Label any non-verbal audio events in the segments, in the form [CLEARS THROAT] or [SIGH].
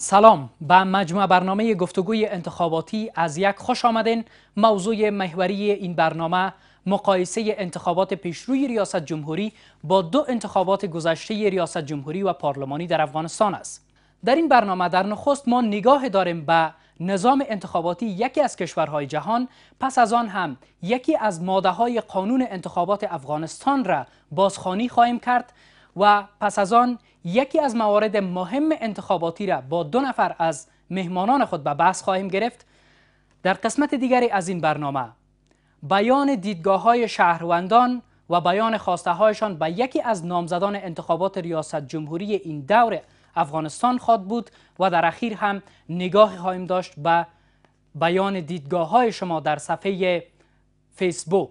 سلام به مجموع برنامه گفتگوی انتخاباتی از یک خوش آمدین موضوع محوری این برنامه مقایسه انتخابات پیشروی ریاست جمهوری با دو انتخابات گذشته ریاست جمهوری و پارلمانی در افغانستان است در این برنامه در نخست ما نگاه داریم به نظام انتخاباتی یکی از کشورهای جهان پس از آن هم یکی از ماده های قانون انتخابات افغانستان را بازخوانی خواهیم کرد و پس از آن یکی از موارد مهم انتخاباتی را با دو نفر از مهمانان خود به بحث خواهیم گرفت در قسمت دیگری از این برنامه بیان دیدگاه های شهروندان و بیان خواسته هایشان به یکی از نامزدان انتخابات ریاست جمهوری این دور افغانستان خواد بود و در اخیر هم نگاهی خواهیم داشت به بیان دیدگاه های شما در صفحه فیسبوک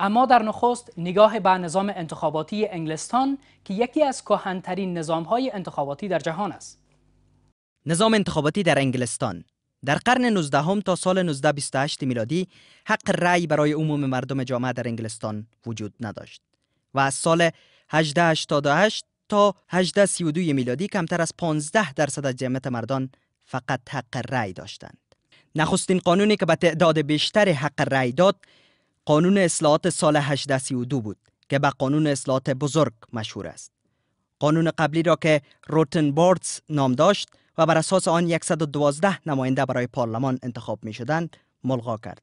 اما در نخست نگاه به نظام انتخاباتی انگلستان که یکی از نظام های انتخاباتی در جهان است. نظام انتخاباتی در انگلستان در قرن 19 هم تا سال 1928 میلادی حق رأی برای عموم مردم جامعه در انگلستان وجود نداشت و از سال 1888 تا 1832 میلادی کمتر از 15 درصد از جمعیت مردان فقط حق رأی داشتند. نخستین قانونی که به تعداد بیشتر حق رأی داد قانون اصلاحات سال 1832 بود که به قانون اصلاحات بزرگ مشهور است. قانون قبلی را که روتن بوردز نام داشت و بر اساس آن 112 نماینده برای پارلمان انتخاب می شدند ملغا کرد.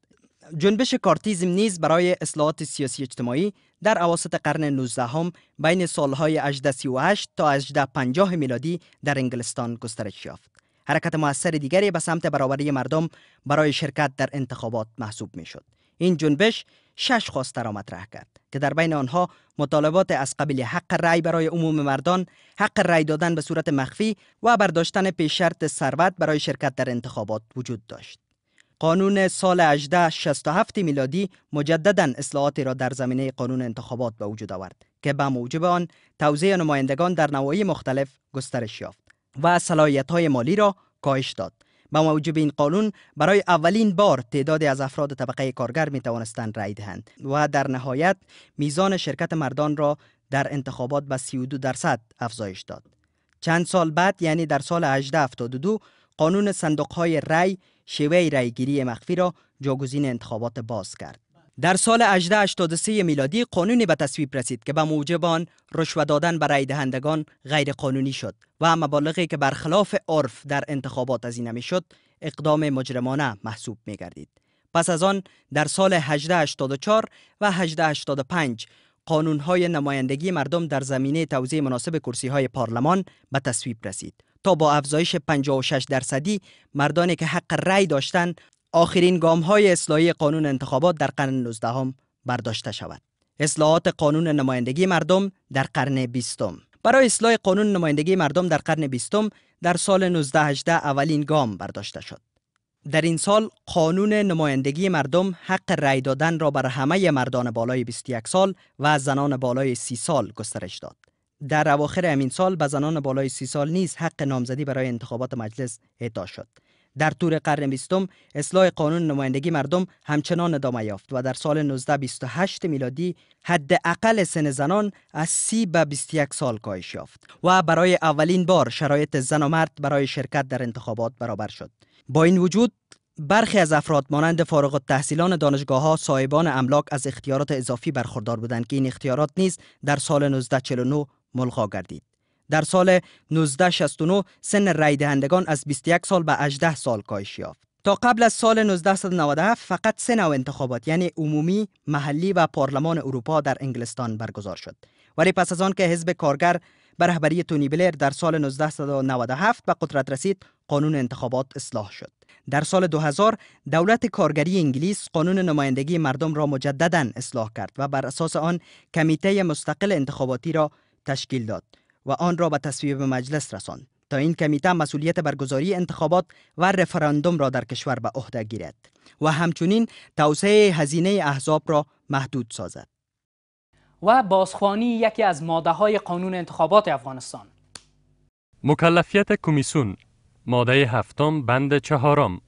جنبش کارتیزم نیز برای اصلاحات سیاسی اجتماعی در اواسط قرن 19 هم بین سالهای 1838 تا 1850 میلادی در انگلستان گسترش یافت. حرکت موثر دیگری به سمت برابری مردم برای شرکت در انتخابات محسوب می شد. این جنبش شش خواسته را مطرح کرد که در بین آنها مطالبات از قبیل حق رأی برای عموم مردان، حق رأی دادن به صورت مخفی و برداشتن شرط ثروت برای شرکت در انتخابات وجود داشت. قانون سال 1867 میلادی مجددا اصلاحاتی را در زمینه قانون انتخابات به وجود آورد که به موجب آن توزیع نمایندگان در نواحی مختلف گسترش یافت و صلاحیت‌های مالی را کاهش داد با موجب این قانون برای اولین بار تعداد از افراد طبقه کارگر می توانستند رأی دهند و در نهایت میزان شرکت مردان را در انتخابات به 32 درصد افزایش داد چند سال بعد یعنی در سال 1872 قانون صندوق های رأی شیوه رأیگیری مخفی را جاگزین انتخابات باز کرد در سال 1883 میلادی قانونی به تصویب رسید که به موجب آن رشوه دادن برای دهندگان غیر قانونی شد و مبالغی که برخلاف عرف در انتخابات از شد اقدام مجرمانه محسوب می گردید. پس از آن در سال 1884 و 1885 های نمایندگی مردم در زمینه توزیع مناسب کرسی های پارلمان به تصویب رسید تا با افزایش 56 درصدی مردانی که حق رأی داشتند آخرین گام های اصلاحی قانون انتخابات در قرن 19 هم برداشته شود. اصلاحات قانون نمایندگی مردم در قرن 20 برای اصلاح قانون نمایندگی مردم در قرن 20 در سال 1918 اولین گام برداشته شد. در این سال قانون نمایندگی مردم حق رأی دادن را بر همه مردان بالای 21 سال و زنان بالای 30 سال گسترش داد. در اواخر همین سال به زنان بالای 30 سال نیز حق نامزدی برای انتخابات مجلس اعطا شد. در طور قرن بیستم اصلاح قانون نمایندگی مردم همچنان ادامه یافت و در سال 1928 میلادی حد اقل سن زنان از 30 به 21 سال کاهش یافت و برای اولین بار شرایط زن و مرد برای شرکت در انتخابات برابر شد با این وجود برخی از افراد مانند فارغ التحصیلان دانشگاه ها صاحبان املاک از اختیارات اضافی برخوردار بودند که این اختیارات نیز در سال 1949 ملغا گردید در سال 1969 سن رای دهندگان از 21 سال به 18 سال کاهش یافت. تا قبل از سال 1997 فقط سه نوع انتخابات یعنی عمومی، محلی و پارلمان اروپا در انگلستان برگزار شد. ولی پس از آن که حزب کارگر به رهبری تونی بلیر در سال 1997 به قدرت رسید، قانون انتخابات اصلاح شد. در سال 2000 دولت کارگری انگلیس قانون نمایندگی مردم را مجددا اصلاح کرد و بر اساس آن کمیته مستقل انتخاباتی را تشکیل داد. و آن را به تصویب مجلس رساند تا این کمیته مسئولیت برگزاری انتخابات و رفراندوم را در کشور به عهده گیرد و همچنین توسعه هزینه احزاب را محدود سازد و بازخوانی یکی از ماده های قانون انتخابات افغانستان مکلفیت کمیسون ماده هفتم بند چهارم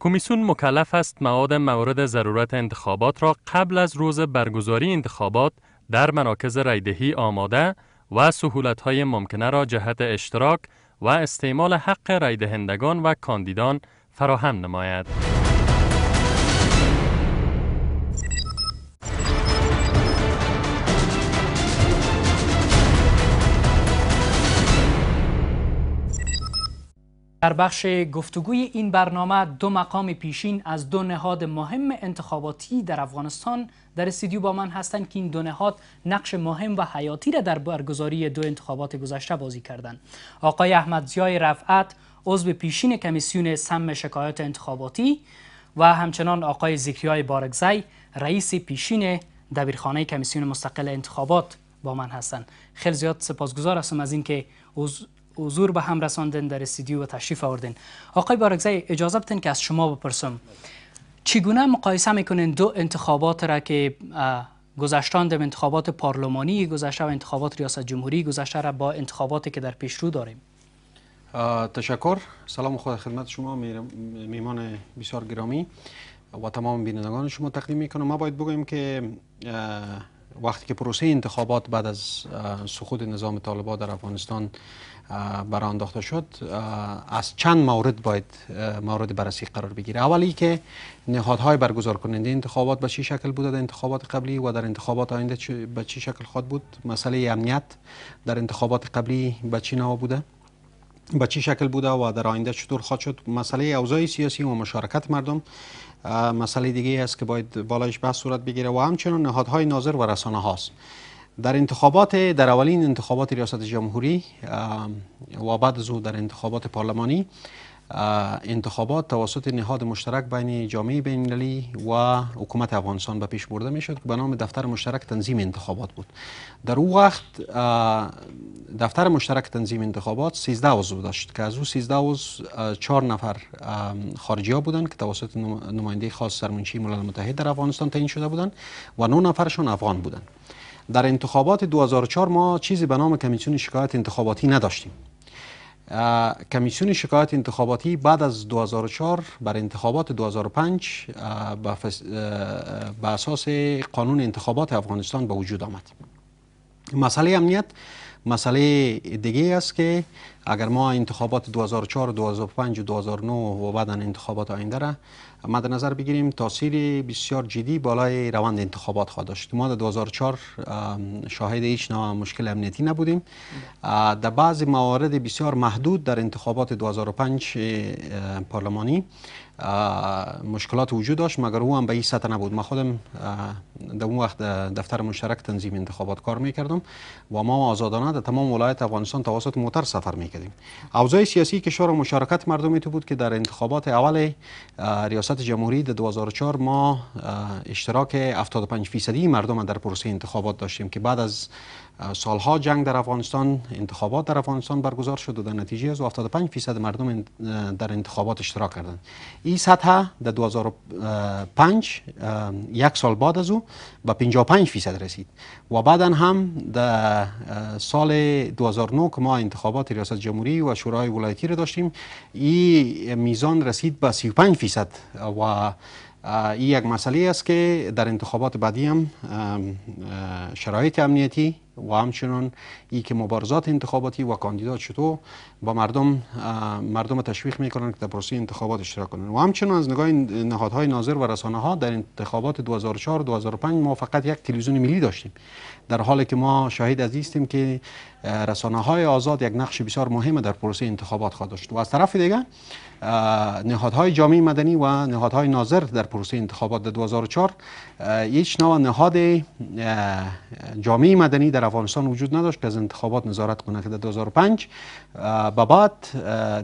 کمیسون مکلف است مواد مورد ضرورت انتخابات را قبل از روز برگزاری انتخابات در مراکز رایدهی آماده و های ممکنه را جهت اشتراک و استعمال حق رای و کاندیدان فراهم نماید. در بخش گفتگوی این برنامه دو مقام پیشین از دو نهاد مهم انتخاباتی در افغانستان در استودیو با من هستند که این دو نهاد نقش مهم و حیاتی را در برگزاری دو انتخابات گذشته بازی کردند آقای احمد زیای رفعت عضو پیشین کمیسیون سم شکایات انتخاباتی و همچنان آقای زکریای بارگزی رئیس پیشین دبیرخانه کمیسیون مستقل انتخابات با من هستند خیلی زیاد سپاسگزار هستم از اینکه حضور به هم رساندن در استودیو و تشریف آوردین آقای بارگزی اجازه بتن که از شما بپرسم چگونه مقایسه میکنین دو انتخابات را که گذشتان در انتخابات پارلمانی گذشته و انتخابات ریاست جمهوری گذشته را با انتخاباتی که در پیش رو داریم تشکر سلام خود خدمت شما میمان بسیار گرامی و تمام بینندگان شما تقدیم میکنم ما باید بگویم که وقتی که پروسه انتخابات بعد از سقوط نظام طالبان در افغانستان برانداخته شد از چند مورد باید مورد بررسی قرار بگیره اولی که نهادهای برگزار کننده انتخابات به چه شکل بوده در انتخابات قبلی و در انتخابات آینده به چه شکل خواهد بود مسئله امنیت در انتخابات قبلی به چه نوا بوده به چه شکل بوده و در آینده چطور خواهد شد مسئله اوضاع سیاسی و مشارکت مردم مسئله دیگه است که باید بالایش بحث صورت بگیره و همچنان نهادهای ناظر و رسانه هاست در انتخابات در اولین انتخابات ریاست جمهوری و بعد از در انتخابات پارلمانی انتخابات توسط نهاد مشترک بین جامعه بین المللی و حکومت افغانستان به پیش برده میشد که به نام دفتر مشترک تنظیم انتخابات بود در او وقت دفتر مشترک تنظیم انتخابات 13 عضو داشت که از او 13 عضو 4 نفر خارجی ها بودند که توسط نماینده خاص سرمنشی ملل متحد در افغانستان تعیین شده بودند و 9 نفرشون افغان بودند در انتخابات 2004 ما چیزی به نام کمیسیون شکایت انتخاباتی نداشتیم کمیسیون شکایت انتخاباتی بعد از 2004 بر انتخابات 2005 به اساس قانون انتخابات افغانستان به وجود آمد مسئله امنیت مسئله دیگه است که اگر ما انتخابات 2004 2005 و 2009 و بعدا انتخابات آینده را مد نظر بگیریم تاثیر بسیار جدی بالای روند انتخابات خواهد داشت ما در 2004 شاهد هیچ نوع مشکل امنیتی نبودیم بله. در بعضی موارد بسیار محدود در انتخابات 2005 پارلمانی مشکلات وجود داشت مگر او هم به این سطح نبود ما خودم در اون وقت دفتر مشترک تنظیم انتخابات کار میکردم و ما آزادانه در تمام ولایت افغانستان توسط موتر سفر میکردیم اوضاع سیاسی کشور مشارکت مردمی تو بود که در انتخابات اول ریاست جمهوری در 2004 ما اشتراک 75 فیصدی مردم در پروسه انتخابات داشتیم که بعد از سالها جنگ در افغانستان انتخابات در افغانستان برگزار شد و در نتیجه از 75 فیصد مردم در انتخابات اشتراک کردند این سطح در 2005 یک سال بعد از او به 55 فیصد رسید و بعدا هم در سال 2009 که ما انتخابات ریاست جمهوری و شورای ولایتی را داشتیم این میزان رسید به 35 فیصد و ای یک مسئله است که در انتخابات بعدی هم شرایط امنیتی و همچنان ای که مبارزات انتخاباتی و کاندیدات چطور با مردم مردم تشویق میکنن که در پروسه انتخابات اشتراک کنن و همچنان از نگاه نهادهای ناظر و رسانه ها در انتخابات 2004 2005 ما فقط یک تلویزیون ملی داشتیم در حالی که ما شاهد از ایستیم که رسانه های آزاد یک نقش بسیار مهم در پروسه انتخابات خواهد داشت و از طرف دیگه نهادهای جامعه مدنی و نهادهای ناظر در پروسه انتخابات در 2004 هیچ نوع نهاد جامعه مدنی در افغانستان وجود نداشت که از انتخابات نظارت کنه که در 2005 به بعد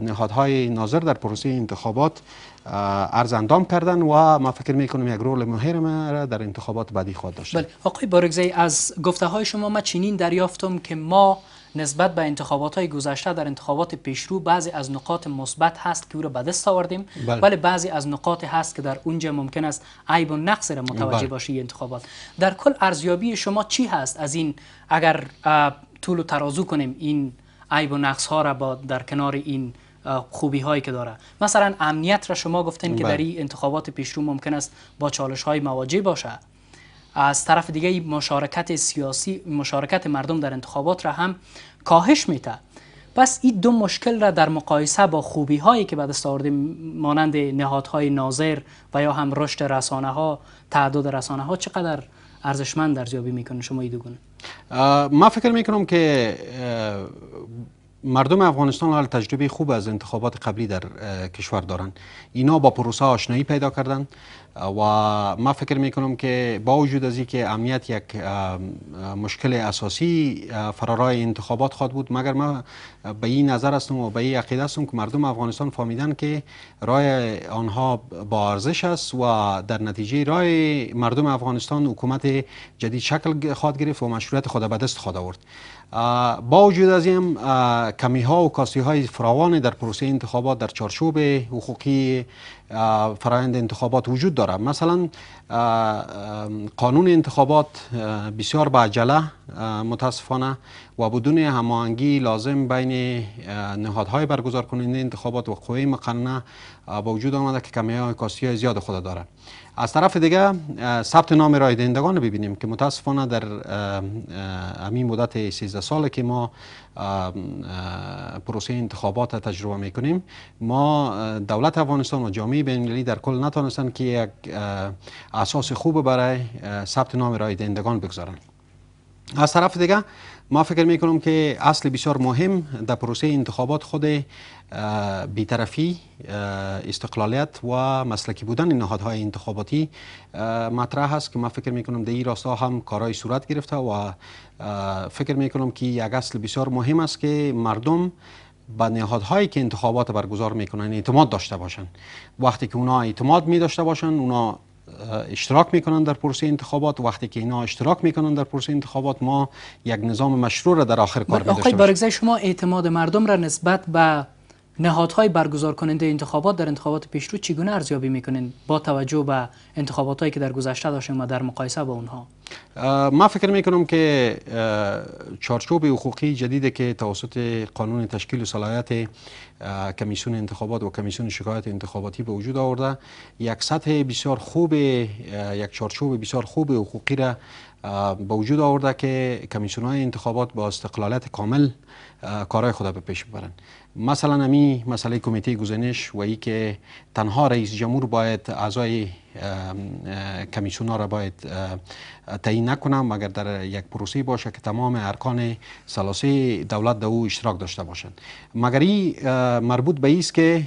نهادهای ناظر در پروسه انتخابات ارزندام کردن و ما فکر می یک رول مهم را در انتخابات بعدی خواهد داشت بله آقای بارگزی از گفته های شما ما چنین دریافتم که ما نسبت به انتخابات های گذشته در انتخابات پیشرو بعضی از نقاط مثبت هست که او را به دست آوردیم بله. ولی بعضی از نقاط هست که در اونجا ممکن است عیب و نقص را متوجه بله. انتخابات در کل ارزیابی شما چی هست از این اگر طول و ترازو کنیم این عیب و نقص ها را با در کنار این خوبی هایی که داره مثلا امنیت را شما گفتین که در بله. این انتخابات پیشرو ممکن است با چالش های مواجه باشه از طرف دیگه مشارکت سیاسی مشارکت مردم در انتخابات را هم کاهش میده پس این دو مشکل را در مقایسه با خوبی هایی که بعد دست آورده مانند نهادهای ناظر و یا هم رشد رسانه ها تعداد رسانه ها چقدر ارزشمند ارزیابی میکنه شما این دوگونه ما فکر میکنم که مردم افغانستان حال تجربه خوب از انتخابات قبلی در کشور دارند اینا با پروسه آشنایی پیدا کردند؟ و ما فکر می که با وجود از اینکه امنیت یک مشکل اساسی فرارای انتخابات خواهد بود مگر ما به این نظر هستم و به این عقیده هستم که مردم افغانستان فهمیدن که رای آنها با ارزش است و در نتیجه رای مردم افغانستان حکومت جدید شکل خواهد گرفت و مشروعیت خود به دست خواهد آورد با وجود از این کمی ها و کاسی های فراوان در پروسه انتخابات در چارچوب حقوقی فرایند انتخابات وجود دارد مثلا قانون انتخابات بسیار به عجله متاسفانه و بدون هماهنگی لازم بین نهادهای برگزار کننده انتخابات و قوه مقننه با وجود آمده که کمی های کاستی زیاد خود داره. از طرف دیگه ثبت نام رای دهندگان ببینیم که متاسفانه در همین مدت 13 ساله که ما پروسه انتخابات تجربه می ما دولت افغانستان و جامعه بینگلی در کل نتانستن که یک اساس خوب برای ثبت نام رای دهندگان بگذارن از طرف دیگه ما فکر می که اصل بسیار مهم در پروسه انتخابات خود بیطرفی استقلالیت و مسلکی بودن نهادهای انتخاباتی مطرح است که ما فکر می کنم در این راستا هم کارهای صورت گرفته و فکر می که یک اصل بسیار مهم است که مردم به نهادهایی که انتخابات برگزار میکنن اعتماد داشته باشن وقتی که اونا اعتماد می داشته باشن اونا اشتراک میکنن در پروسه انتخابات وقتی که اینا اشتراک میکنن در پروسه انتخابات ما یک نظام مشروع را در آخر کار میداشتیم آقای شما اعتماد مردم را نسبت به نهادهای برگزار کننده انتخابات در انتخابات پیشرو چگونه ارزیابی میکنین با توجه به انتخابات هایی که در گذشته داشتیم و در مقایسه با اونها ما فکر میکنم که چارچوب حقوقی جدیدی که توسط قانون تشکیل و صلاحیت کمیسیون انتخابات و کمیسیون شکایت انتخاباتی به وجود آورده یک سطح بسیار خوب یک چارچوب بسیار خوب حقوقی را به وجود آورده که کمیسیون های انتخابات با استقلالت کامل کارهای خود به پیش ببرند مثلا امی مسئله کمیته گزینش و ای که تنها رئیس جمهور باید اعضای کمیسیون را باید تعیین نکنم مگر در یک پروسه باشه که تمام ارکان سلاسه دولت در او اشتراک داشته باشند مگر این مربوط به است که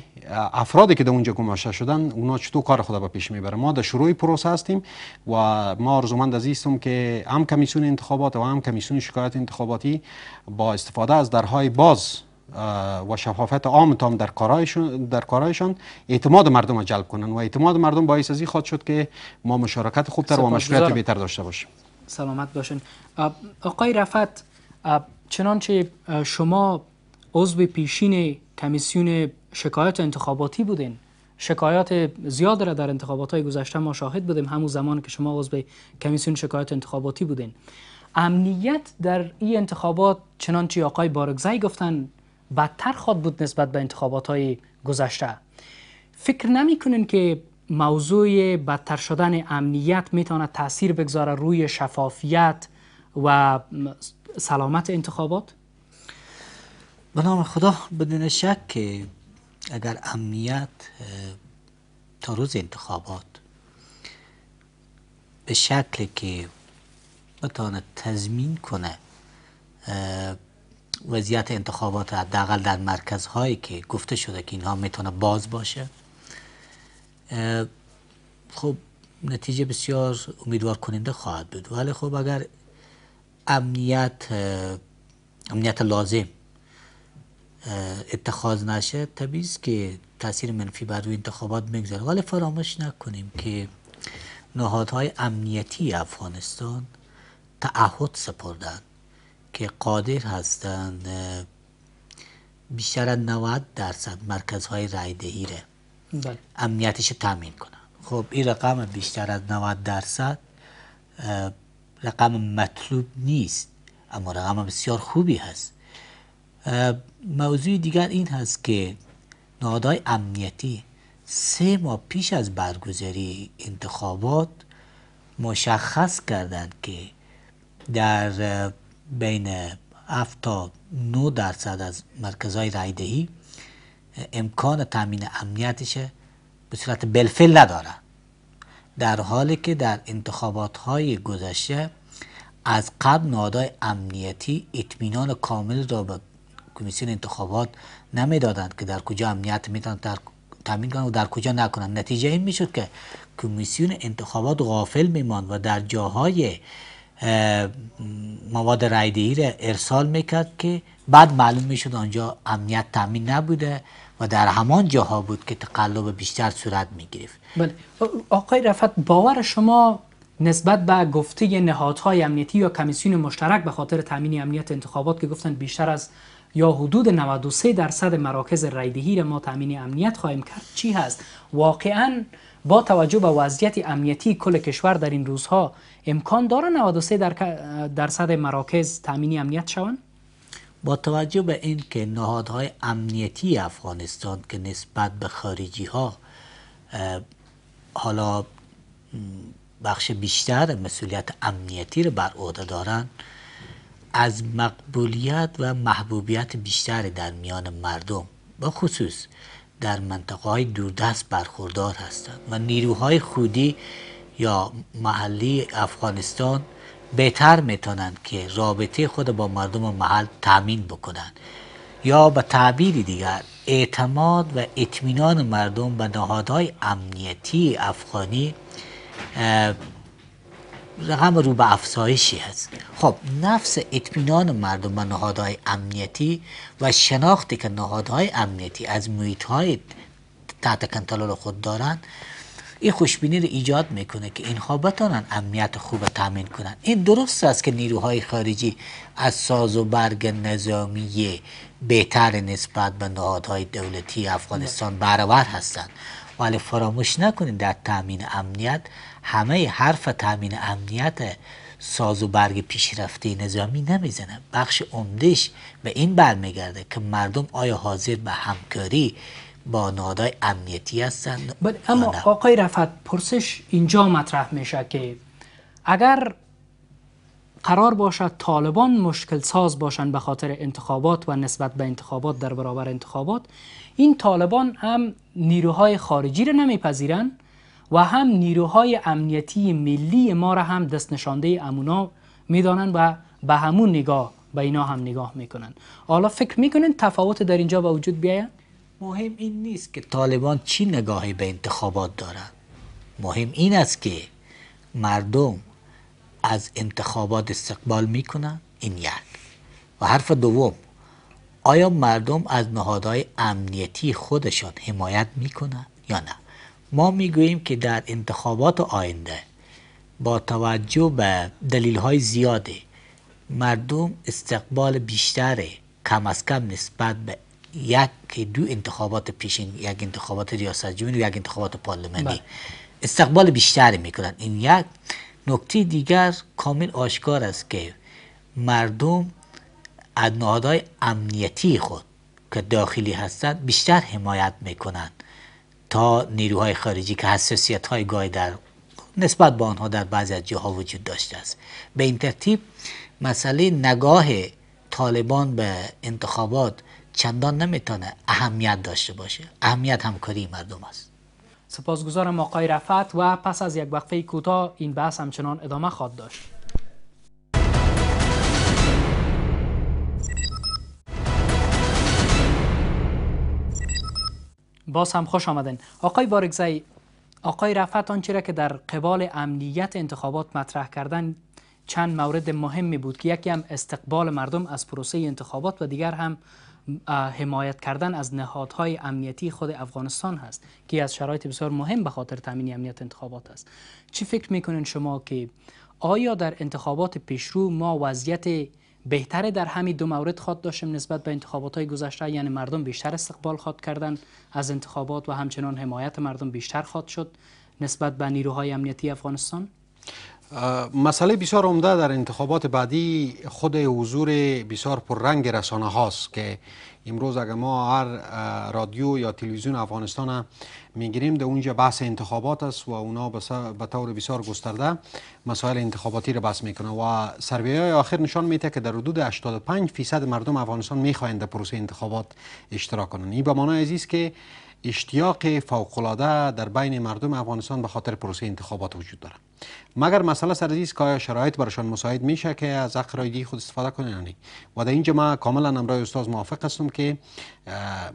افرادی که در اونجا گماشته شدن اونا چطور کار خدا به پیش میبره ما در شروع پروسه هستیم و ما ارزومند از اینستم که هم کمیسیون انتخابات و هم کمیسیون شکایت انتخاباتی با استفاده از درهای باز و شفافیت تام در کارایشون، در کارایشان اعتماد مردم را جلب کنن و اعتماد مردم باعث از این شد که ما مشارکت خوبتر و مشروعیت بهتر داشته باشیم سلامت باشین آقای رفت چنانچه شما عضو پیشین کمیسیون شکایات انتخاباتی بودین شکایات زیاد را در انتخابات های گذشته ما شاهد بودیم همون زمان که شما عضو کمیسیون شکایات انتخاباتی بودین امنیت در این انتخابات چنانچه آقای بارگزای گفتن بدتر خواد بود نسبت به انتخابات های گذشته فکر نمی کنین که موضوع بدتر شدن امنیت می‌تواند تاثیر بگذاره روی شفافیت و سلامت انتخابات؟ به نام خدا بدون شک که اگر امنیت تا روز انتخابات به شکل که بتانه تضمین کنه وضعیت انتخابات حداقل در مرکز هایی که گفته شده که اینها میتونه باز باشه خب نتیجه بسیار امیدوار کننده خواهد بود ولی خب اگر امنیت امنیت لازم اتخاذ نشه طبیعی که تاثیر منفی بر روی انتخابات میگذاره ولی فراموش نکنیم که نهادهای امنیتی افغانستان تعهد سپردند که قادر هستند بیشتر از 90 درصد مرکزهای رای دهی را بله. امنیتش تامین کنن خب این رقم بیشتر از 90 درصد رقم مطلوب نیست اما رقم بسیار خوبی هست موضوع دیگر این هست که نهادهای امنیتی سه ماه پیش از برگزاری انتخابات مشخص کردند که در بین 7 تا 9 درصد از مرکزهای رایدهی امکان تامین امنیتش به صورت بلفل نداره در حالی که در انتخابات های گذشته از قبل نهادهای امنیتی اطمینان کامل را به کمیسیون انتخابات نمیدادند که در کجا امنیت میتونن در تامین کنند و در کجا نکنند نتیجه این میشد که کمیسیون انتخابات غافل میماند و در جاهای مواد رایدهی را ارسال میکرد که بعد معلوم میشد آنجا امنیت تامین نبوده و در همان جاها بود که تقلب بیشتر صورت میگرفت بله آقای رفت باور شما نسبت به گفته نهادهای امنیتی یا کمیسیون مشترک به خاطر تامین امنیت انتخابات که گفتن بیشتر از یا حدود 93 درصد مراکز رایدهی را ما تامین امنیت خواهیم کرد چی هست واقعا با توجه به وضعیت امنیتی کل کشور در این روزها امکان داره 93 در... درصد مراکز تامین امنیت شوند با توجه به این که نهادهای امنیتی افغانستان که نسبت به خارجی ها حالا بخش بیشتر مسئولیت امنیتی رو بر عهده دارن از مقبولیت و محبوبیت بیشتری در میان مردم و خصوص در منطقه های دوردست برخوردار هستند و نیروهای خودی یا محلی افغانستان بهتر میتونند که رابطه خود با مردم محل تامین بکنند یا به تعبیر دیگر اعتماد و اطمینان مردم به نهادهای امنیتی افغانی رقم رو به افزایشی هست خب نفس اطمینان مردم به نهادهای امنیتی و شناختی که نهادهای امنیتی از محیط های تحت کنترل خود دارند این خوشبینی رو ایجاد میکنه که اینها بتانن امنیت خوب تامین کنند. این درست است که نیروهای خارجی از ساز و برگ نظامی بهتر نسبت به نهادهای دولتی افغانستان بله. برابر هستند ولی فراموش نکنید در تامین امنیت همه حرف تامین امنیت ساز و برگ پیشرفته نظامی نمیزنه بخش عمدهش به این برمیگرده که مردم آیا حاضر به همکاری با نادای امنیتی هستند بله، اما آقای رفعت پرسش اینجا مطرح میشه که اگر قرار باشد طالبان مشکل ساز باشند به خاطر انتخابات و نسبت به انتخابات در برابر انتخابات این طالبان هم نیروهای خارجی را نمیپذیرند و هم نیروهای امنیتی ملی ما را هم دست نشانده امونا میدانند و به همون نگاه به اینا هم نگاه میکنن حالا فکر میکنین تفاوت در اینجا به وجود بیاید مهم این نیست که طالبان چی نگاهی به انتخابات دارند مهم این است که مردم از انتخابات استقبال میکنند این یک و حرف دوم آیا مردم از نهادهای امنیتی خودشان حمایت میکنند یا نه ما میگوییم که در انتخابات آینده با توجه به دلیل های زیاده مردم استقبال بیشتره کم از کم نسبت به یک دو انتخابات پیشین یک انتخابات ریاست جمهوری و یک انتخابات پارلمانی بله. استقبال بیشتر میکنن این یک نکته دیگر کامل آشکار است که مردم از نهادهای امنیتی خود که داخلی هستند بیشتر حمایت میکنند تا نیروهای خارجی که حساسیت های گای در نسبت به آنها در بعضی از جاها وجود داشته است به این ترتیب مسئله نگاه طالبان به انتخابات چندان نمیتونه اهمیت داشته باشه اهمیت همکاری مردم است سپاسگزارم آقای رفعت و پس از یک وقفه کوتاه این بحث همچنان ادامه خواهد داشت باز هم خوش آمدین آقای بارگزی آقای رفعت آنچه را که در قبال امنیت انتخابات مطرح کردن چند مورد مهمی بود که یکی هم استقبال مردم از پروسه انتخابات و دیگر هم حمایت کردن از نهادهای امنیتی خود افغانستان هست که از شرایط بسیار مهم به خاطر تامین امنیت انتخابات است چی فکر میکنین شما که آیا در انتخابات پیشرو ما وضعیت بهتره در همین دو مورد خواد داشتیم نسبت به انتخابات های گذشته یعنی مردم بیشتر استقبال خواد کردن از انتخابات و همچنان حمایت مردم بیشتر خواد شد نسبت به نیروهای امنیتی افغانستان مسئله بسیار عمده در انتخابات بعدی خود حضور بسیار پررنگ رسانه هاست که امروز اگر ما هر رادیو یا تلویزیون افغانستان میگیریم در اونجا بحث انتخابات است و اونا به طور بسیار گسترده مسائل انتخاباتی را بحث میکنه و سروی های آخر نشان میده که در حدود 85 فیصد مردم افغانستان میخواهند در پروسه انتخابات اشتراک کنند این به معنای عزیز که اشتیاق فوقلاده در بین مردم افغانستان به خاطر پروسه انتخابات وجود دارد. مگر مسئله سر عزیز که شرایط برشان مساعد میشه که از حق خود استفاده کنن و در اینجا ما کاملا امرای استاد موافق هستم که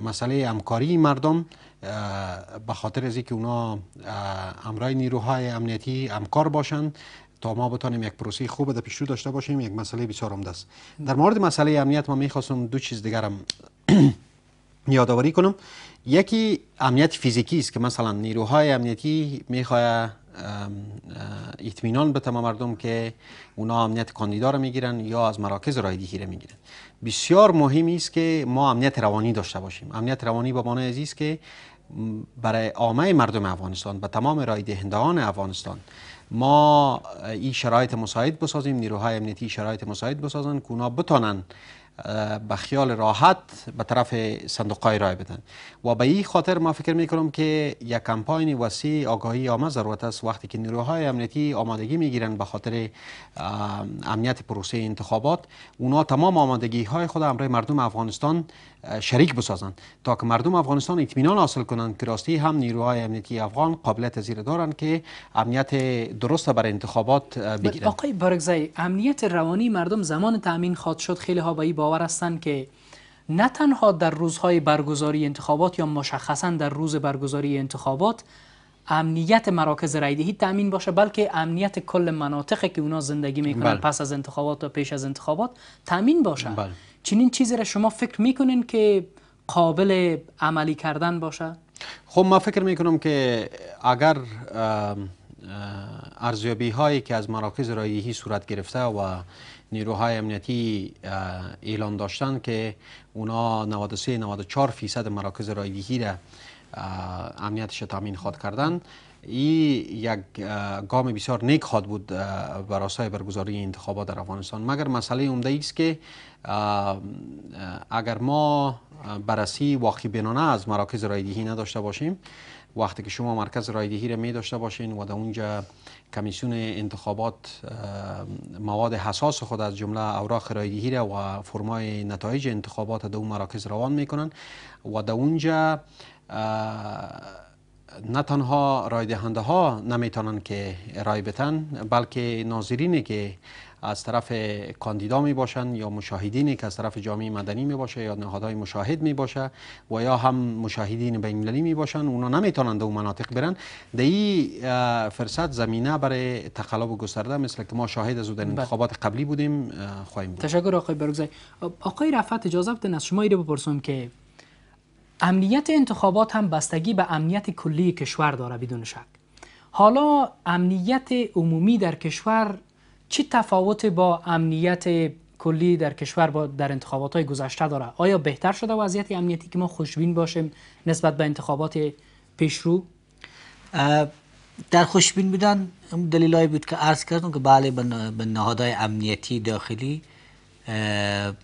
مسئله همکاری مردم به خاطر از اینکه اونا امرای نیروهای امنیتی امکار باشند تا ما بتانیم یک پروسه خوب در رو داشته باشیم یک مسئله بسیار عمده است در مورد مسئله امنیت ما میخواستم دو چیز دیگرم [CLEARS THROAT] یادآوری کنم یکی امنیت فیزیکی است که مثلا نیروهای امنیتی میخواه اطمینان به مردم که اونا امنیت کاندیدا رو میگیرن یا از مراکز رایدهی رو میگیرن بسیار مهمی است که ما امنیت روانی داشته باشیم امنیت روانی با معنای عزیز که برای عامه مردم افغانستان و تمام رای دهندگان افغانستان ما این شرایط مساعد بسازیم نیروهای امنیتی شرایط مساعد بسازن که اونا بتانن به خیال راحت به طرف صندوق های رای بدن و به این خاطر ما فکر می کنم که یک کمپاین وسیع آگاهی عامه ضرورت است وقتی که نیروهای امنیتی آمادگی می گیرند به خاطر امنیت پروسه انتخابات اونا تمام آمادگی های خود امرای مردم افغانستان شریک بسازند تا که مردم افغانستان اطمینان حاصل کنند که راستی هم نیروهای امنیتی افغان قابلیت زیر دارند که امنیت درست بر انتخابات بگیرند آقای بارگزای امنیت روانی مردم زمان تامین خواهد شد خیلی ها با باور هستند که نه تنها در روزهای برگزاری انتخابات یا مشخصا در روز برگزاری انتخابات امنیت مراکز رایدهی تامین باشه بلکه امنیت کل مناطقی که اونا زندگی میکنن بله. پس از انتخابات و پیش از انتخابات تامین باشه بله. چنین چیزی را شما فکر میکنین که قابل عملی کردن باشه خب ما فکر میکنم که اگر ارزیابی هایی که از مراکز رایدهی صورت گرفته و نیروهای امنیتی اعلان داشتن که اونا 93 94 فیصد مراکز رایگیری را امنیتش تامین خواد کردن این یک گام بسیار نیک خواد بود براسای برگزاری انتخابات در افغانستان مگر مسئله عمده است که اگر ما بررسی واقعی بینانه از مراکز رایدهی نداشته باشیم وقتی که شما مرکز رایدهی را می داشته باشین و در اونجا کمیسیون انتخابات مواد حساس خود از جمله اوراق رایگیری و فرمای نتایج انتخابات در اون مراکز روان میکنن و در اونجا نه تنها رای دهنده ها نمیتونن که رای بتن بلکه ناظرینی که از طرف کاندیدا می باشن یا مشاهدینی که از طرف جامعه مدنی می باشه یا نهادهای مشاهد می باشه و یا هم مشاهدین بین المللی می باشن اونا نمیتونن در مناطق برن در این فرصت زمینه برای تقلب گسترده مثل که ما شاهد از در بله. انتخابات قبلی بودیم خواهیم بود. تشکر آقای برگزای آقای رفعت اجازه بدین از شما رو بپرسم که امنیت انتخابات هم بستگی به امنیت کلی کشور داره بدون شک حالا امنیت عمومی در کشور چی تفاوت با امنیت کلی در کشور با در انتخابات های گذشته داره آیا بهتر شده وضعیت امنیتی که ما خوشبین باشیم نسبت به انتخابات پیشرو در خوشبین بودن دلیلایی بود که عرض کردم که بله به نهادهای امنیتی داخلی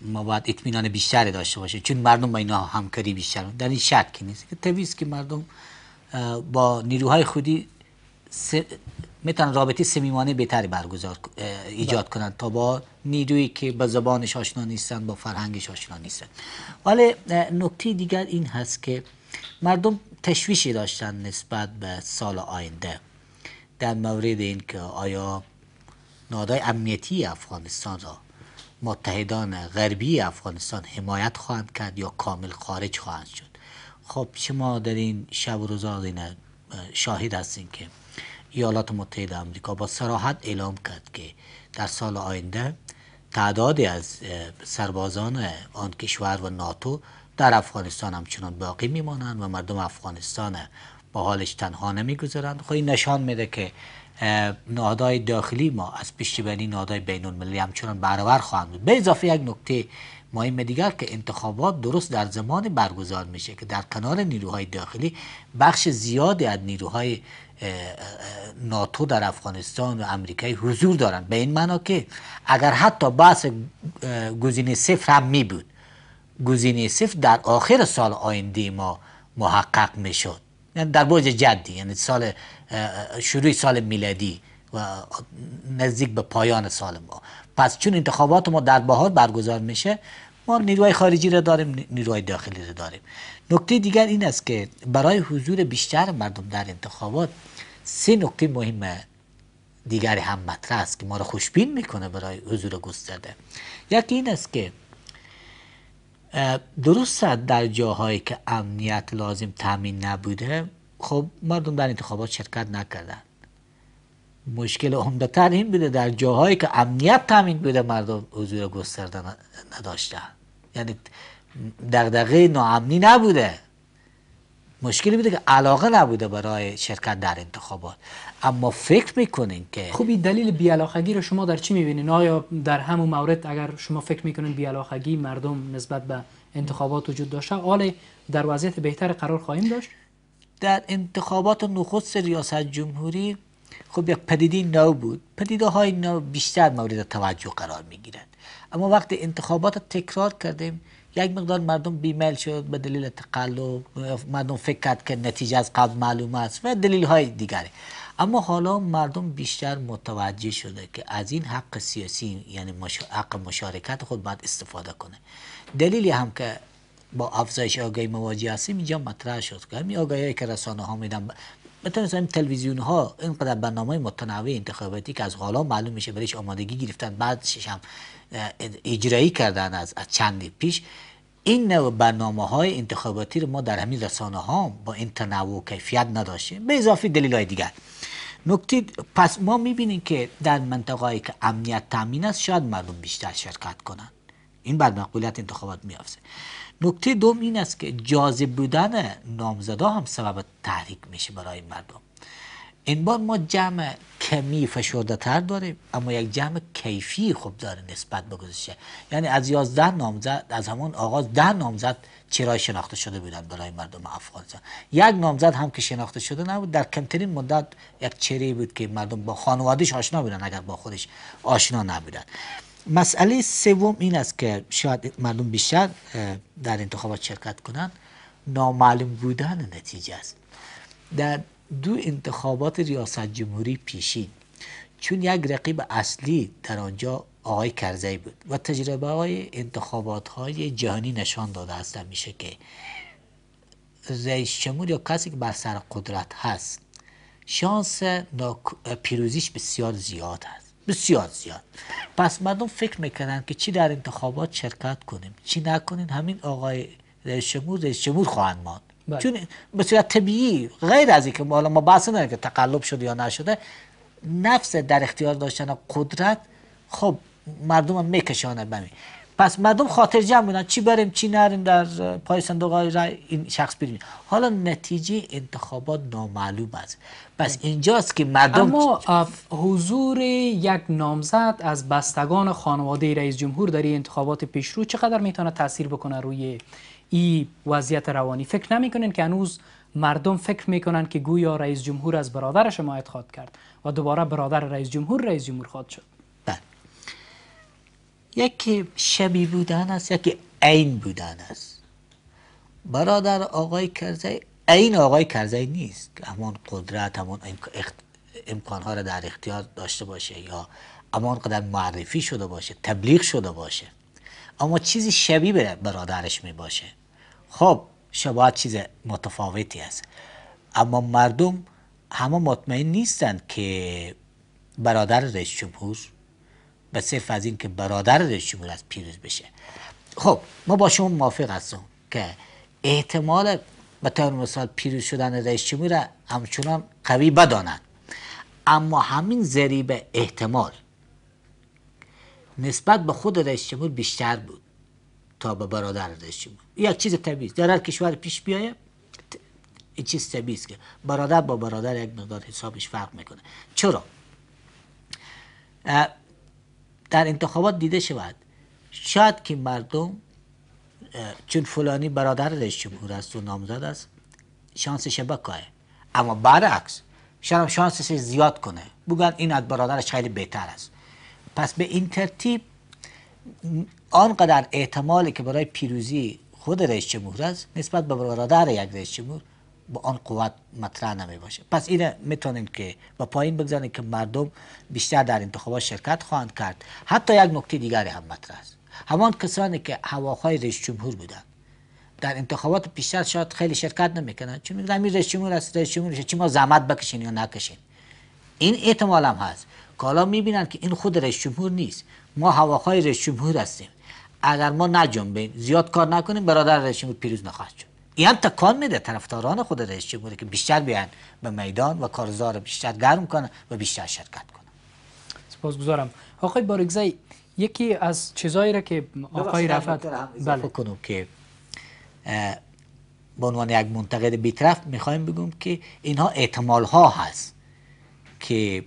ما باید اطمینان بیشتری داشته باشیم چون مردم با اینا همکاری بیشتر در این شک نیست که طبیعی که مردم با نیروهای خودی میتونن رابطه سمیمانه بهتری برگزار ایجاد بله. کنند تا با نیرویی که به زبانش آشنا نیستن با فرهنگش آشنا نیستن ولی نکته دیگر این هست که مردم تشویشی داشتن نسبت به سال آینده در مورد اینکه آیا نادای امنیتی افغانستان را متحدان غربی افغانستان حمایت خواهند کرد یا کامل خارج خواهند شد خب شما در این شب و روزا شاهد هستین که ایالات متحده آمریکا با سراحت اعلام کرد که در سال آینده تعدادی از سربازان آن کشور و ناتو در افغانستان همچنان باقی میمانند و مردم افغانستان با حالش تنها نمیگذارند خب این نشان میده که نهادهای داخلی ما از پشتیبانی نهادهای بین المللی همچنان برابر خواهند بود به اضافه یک نکته مهم دیگر که انتخابات درست در زمان برگزار میشه که در کنار نیروهای داخلی بخش زیادی از نیروهای ناتو در افغانستان و امریکای حضور دارن به این معنا که اگر حتی بحث گزینه صفر هم می بود گزینه صفر در آخر سال آینده ما محقق می شد یعنی در بوجه جدی یعنی سال شروع سال میلادی و نزدیک به پایان سال ما پس چون انتخابات ما در بهار برگزار میشه ما نیروهای خارجی را داریم نیروهای داخلی را داریم نکته دیگر این است که برای حضور بیشتر مردم در انتخابات سه نکته مهم دیگر هم مطرح است که ما را خوشبین میکنه برای حضور گسترده یکی این است که درست در جاهایی که امنیت لازم تامین نبوده خب مردم در انتخابات شرکت نکردن مشکل عمدهتر این بوده در جاهایی که امنیت تامین بوده مردم حضور گسترده نداشته، یعنی دغدغه ناامنی نبوده مشکلی بوده که علاقه نبوده برای شرکت در انتخابات اما فکر میکنین که خوبی دلیل بیعلاقگی رو شما در چی میبینین؟ آیا در همون مورد اگر شما فکر میکنین بیالاخگی مردم نسبت به انتخابات وجود داشته آل در وضعیت بهتر قرار خواهیم داشت؟ در انتخابات نخست ریاست جمهوری خب یک پدیده نو بود پدیده های نو بیشتر مورد توجه قرار میگیرند اما وقتی انتخابات تکرار کردیم یک مقدار مردم بیمیل شد به دلیل تقلب مردم فکر کرد که نتیجه از قبل معلوم است و دلیل های دیگری اما حالا مردم بیشتر متوجه شده که از این حق سیاسی یعنی حق مشارکت خود باید استفاده کنه دلیلی هم که با افزایش آگاهی مواجه هستیم اینجا مطرح شد که همین آگاهی که رسانه ها میدن بتونیم تلویزیون ها اینقدر برنامه متنوع انتخاباتی که از حالا معلوم میشه برایش آمادگی گرفتن بعدش هم اجرایی کردن از, از چند پیش این نوع برنامه های انتخاباتی رو ما در همین رسانه ها با این تنوع و کیفیت نداشتیم به اضافه دلیل های دیگر نکته پس ما میبینیم که در منطقه که امنیت تامین است شاید مردم بیشتر شرکت کنند این بعد مقبولیت انتخابات میافزه نکته دوم این است که جاذب بودن نامزدا هم سبب تحریک میشه برای مردم این بار ما جمع کمی فشرده تر داریم اما یک جمع کیفی خوب داره نسبت به گذشته یعنی از 11 نامزد از همون آغاز 10 نامزد چرای شناخته شده بودن برای مردم افغانستان یک نامزد هم که شناخته شده نبود در کمترین مدت یک چری بود که مردم با خانوادش آشنا بودن اگر با خودش آشنا نبودن مسئله سوم این است که شاید مردم بیشتر در انتخابات شرکت کنند نامعلوم بودن نتیجه است در دو انتخابات ریاست جمهوری پیشین چون یک رقیب اصلی در آنجا آقای کرزی بود و تجربه های انتخابات های جهانی نشان داده است میشه که رئیس جمهور یا کسی که بر سر قدرت هست شانس پیروزیش بسیار زیاد است بسیار زیاد پس مردم فکر میکردن که چی در انتخابات شرکت کنیم چی نکنین همین آقای رئیس جمهور رئیس جمهور خواهند ماند بله. چون به صورت طبیعی غیر از اینکه حالا ما بحث نداریم که تقلب شده یا نشده نفس در اختیار داشتن قدرت خب مردم هم میکشانه بمی پس مردم خاطر جمع بودن چی بریم چی نریم در پای صندوق های این شخص بریم حالا نتیجه انتخابات نامعلوم است پس بله. اینجاست که مردم اما حضور یک نامزد از بستگان خانواده رئیس جمهور در انتخابات پیشرو چقدر میتونه تاثیر بکنه روی این وضعیت روانی فکر نمیکنین که هنوز مردم فکر میکنن که گویا رئیس جمهور از برادرش حمایت خواد کرد و دوباره برادر رئیس جمهور رئیس جمهور خواد شد یکی شبی بودن است یکی عین بودن است برادر آقای کرزی عین آقای کرزی نیست همان قدرت همان امکان ها را در اختیار داشته باشه یا امان قدر معرفی شده باشه تبلیغ شده باشه اما چیزی شبیه برادرش می باشه خب شباهت چیز متفاوتی است اما مردم همه مطمئن نیستند که برادر رئیس جمهور به صرف از این که برادر جمهور از پیروز بشه خب ما با شما موافق هستم که احتمال به طور مثال پیروز شدن رئیس جمهور همچنان قوی بدانند اما همین ذریب احتمال نسبت به خود رئیس جمهور بیشتر بود تا به برادر رئیس جمهور یک چیز طبیعی در هر کشور پیش بیایه این چیز طبیعی که برادر با برادر یک مقدار حسابش فرق میکنه چرا در انتخابات دیده شود شاید که مردم چون فلانی برادر رئیس جمهور است و نامزد است شانسش بکاه اما برعکس شاید شانسش زیاد کنه بگن این از برادرش خیلی بهتر است پس به این ترتیب آنقدر احتمالی که برای پیروزی خود رئیس جمهور است نسبت به برادر یک رئیس جمهور با آن قوت مطرح نمی باشه پس این میتونیم که با پایین بگذاریم که مردم بیشتر در انتخابات شرکت خواهند کرد حتی یک نکته دیگری هم مطرح است همان کسانی که هواخواه رئیس جمهور بودند در انتخابات پیشتر شاید خیلی شرکت نمیکنن چون میگن این رئیس جمهور است رئیس جمهور چی ما زحمت بکشین یا نکشین این احتمال هم هست کالا میبینن که این خود رئیس جمهور نیست ما هواخواه رئیس جمهور هستیم اگر ما نجنبیم زیاد کار نکنیم برادر رئیس جمهور پیروز نخواهد شد این تکان میده طرفداران خود رئیس جمهوری که بیشتر بیان به میدان و کارزار بیشتر گرم کنه و بیشتر شرکت کنه سپاسگزارم آقای بارگزی یکی از چیزایی را که آقای رفعت بله که به عنوان یک منتقد بیطرف میخوایم بگم که اینها اعتمال ها هست که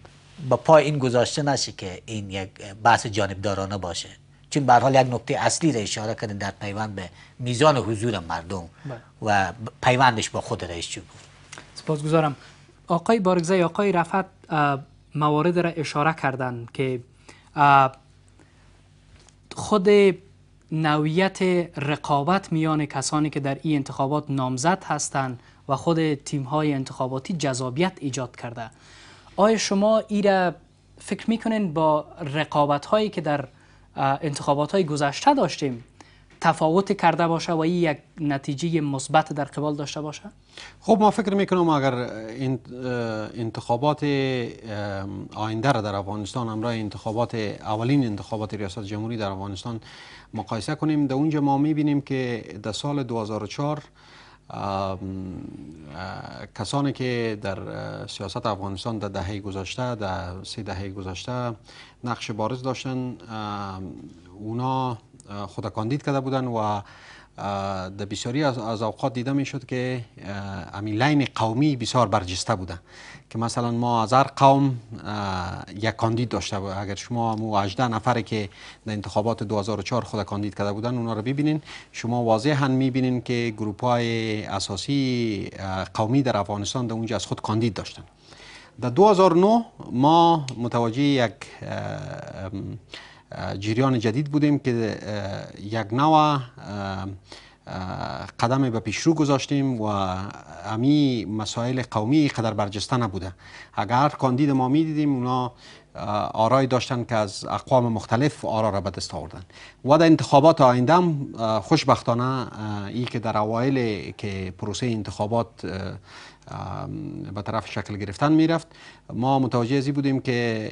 با پای این گذاشته نشه که این یک بحث جانبدارانه باشه چون به حال یک نکته اصلی را اشاره کردن در پیوند به میزان حضور مردم بله. و پیوندش با خود رئیس جمهور سپاسگزارم آقای بارگزه آقای رفعت موارد را اشاره کردن که خود نویت رقابت میان کسانی که در این انتخابات نامزد هستند و خود تیم های انتخاباتی جذابیت ایجاد کرده آیا شما ایره را فکر میکنین با رقابت هایی که در انتخابات های گذشته داشتیم تفاوت کرده باشه و یک نتیجه مثبت در قبال داشته باشه خب ما فکر میکنم اگر انتخابات آینده را در افغانستان همراه انتخابات اولین انتخابات ریاست جمهوری در افغانستان مقایسه کنیم در اونجا ما میبینیم که در سال 2004 کسانی که در سیاست افغانستان در دهه گذشته در سه دهه گذشته نقش بارز داشتن اونا خود کاندید کرده بودن و در بسیاری از اوقات دیده می شد که همین لین قومی بسیار برجسته بودن که مثلا ما از هر قوم یک کاندید داشته بود اگر شما مو 18 که در انتخابات 2004 خود کاندید کرده بودن اونا رو ببینین شما واضحا میبینین که گروپ های اساسی قومی در افغانستان در اونجا از خود کاندید داشتن در 2009 ما متوجه یک جریان جدید بودیم که یک نوع قدم به پیش رو گذاشتیم و امی مسائل قومی قدر برجسته نبوده اگر کاندید ما می دیدیم اونا آرای داشتن که از اقوام مختلف آرا را به دست آوردن و در انتخابات آینده هم خوشبختانه ای که در اوایل که پروسه انتخابات به طرف شکل گرفتن میرفت ما متوجه ازی بودیم که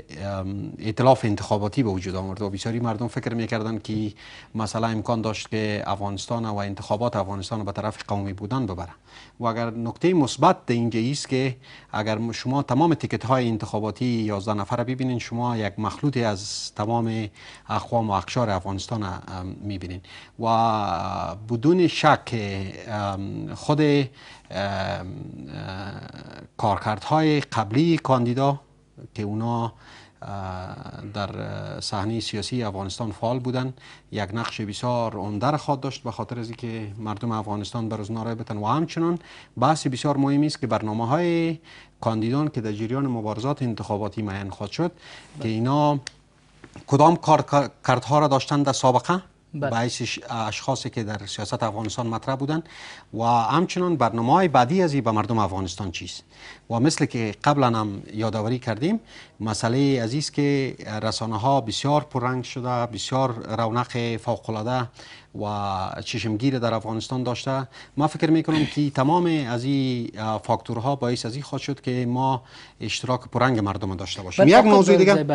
اطلاف انتخاباتی به وجود آمد و بسیاری مردم فکر میکردن که مثلا امکان داشت که افغانستان و انتخابات افغانستان به طرف قومی بودن ببره و اگر نکته مثبت اینجا است که اگر شما تمام تیکت های انتخاباتی 11 نفره ببینین شما یک مخلوط از تمام اقوام و اقشار افغانستان بینین و بدون شک خود کارکردهای قبلی کاندیدا که اونا در صحنه سیاسی افغانستان فعال بودن یک نقش بسیار عمده خواد داشت به خاطر از اینکه مردم افغانستان بر از بتن و همچنان بحث بسیار مهمی است که برنامه های کاندیدان که در جریان مبارزات انتخاباتی معین خواهد شد که بله. اینا کدام ها را داشتند در سابقه بله. باعث اشخاصی که در سیاست افغانستان مطرح بودند و همچنان برنامه های بعدی از به مردم افغانستان چیست و مثل که قبلا هم یادآوری کردیم مسئله عزیز که رسانه ها بسیار پررنگ شده بسیار رونق فوق العاده و چشمگیر در افغانستان داشته ما فکر میکنم که تمام از این فاکتورها باعث از این خواهد شد که ما اشتراک پرنگ مردم داشته باشیم بله، بله، بله. یک موضوع دیگر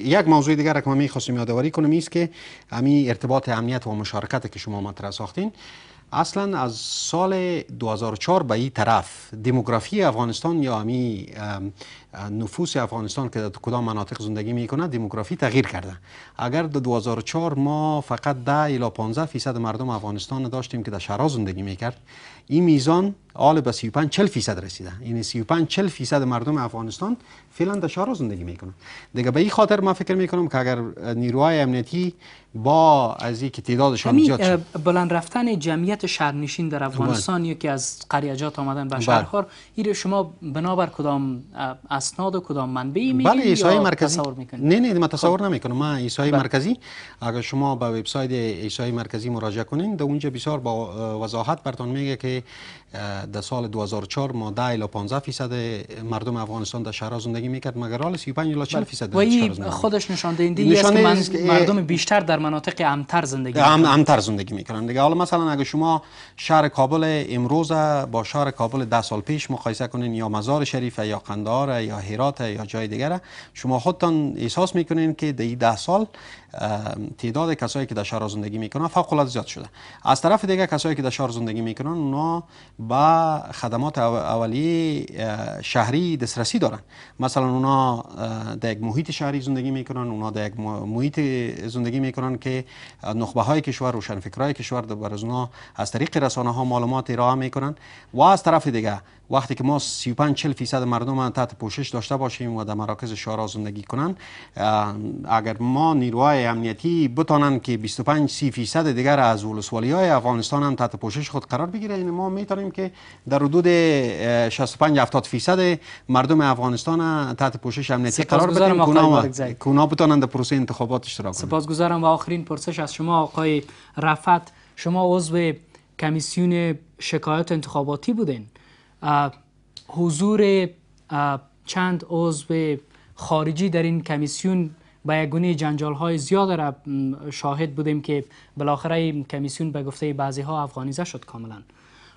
یک موضوع دیگر که من میخواستم یادآوری کنم است که همین ارتباط امنیت و مشارکت که شما مطرح ساختین اصلا از سال 2004 به این طرف دموگرافی افغانستان یا همی نفوس افغانستان که در کدام مناطق زندگی میکنه دموگرافی تغییر کرده اگر در 2004 ما فقط 10 الی 15 فیصد مردم افغانستان داشتیم که در شهرها زندگی میکرد این میزان آل به 35 40 فیصد رسیده یعنی 35 40 فیصد مردم افغانستان فعلا در شهر زندگی میکنن دیگه به این خاطر من فکر میکنم که اگر نیروهای امنیتی با از این که تعدادشان زیاد شد بلند رفتن جمعیت شهرنشین در افغانستان بله. یکی از قریجات آمدن به بله. شهرها این شما بنابر کدام اسناد و کدام منبعی میگی بله ایسای مرکزی تصور نه نه من خب. تصور نمیکنم من ایسای بله. مرکزی اگر شما به وبسایت ایسای مرکزی مراجعه کنین در اونجا بسیار با وضاحت برتون میگه که در سال 2004 ما 10 الی 15 فیصد مردم افغانستان در شهرها زندگی میکرد مگر حال 35 الی 40 بله. فیصد و خودش نشان دهنده است که من مردم بیشتر در مناطق امتر زندگی ام امتر زندگی میکنن دیگه حالا مثلا اگه شما شهر کابل امروز با شهر کابل 10 سال پیش مقایسه کنین یا مزار شریف یا قندهار یا هرات یا جای دیگه شما خودتان احساس میکنین که ده 10 سال تعداد کسایی که در شهر زندگی میکنن فوق العاده زیاد شده از طرف دیگه کسایی که در شهر زندگی میکنن اونا با خدمات اولیه شهری دسترسی دارن مثلا اونا در یک محیط شهری زندگی میکنن اونا در یک محیط زندگی میکنن که نخبه های کشور روشن فکرای کشور بر از اونا از طریق رسانه ها معلومات ارائه میکنن و از طرف دیگه وقتی که ما 35 40 فیصد مردم تحت پوشش داشته باشیم و در مراکز شهر زندگی کنن اگر ما نیروهای های امنیتی بتانند که 25 30 فیصد دیگر از ولسوالی های افغانستان هم تحت پوشش خود قرار بگیره اینه یعنی ما میتونیم که در حدود 65 70 فیصد مردم افغانستان تحت پوشش امنیتی قرار بدیم که اونا بتانند پروسه انتخابات اشتراک کنند سپاسگزارم و آخرین پرسش از شما آقای رفت شما عضو کمیسیون شکایات انتخاباتی بودین حضور چند عضو خارجی در این کمیسیون به یک گونه جنجال های زیاد را شاهد بودیم که بالاخره کمیسیون به گفته بعضی ها افغانیزه شد کاملا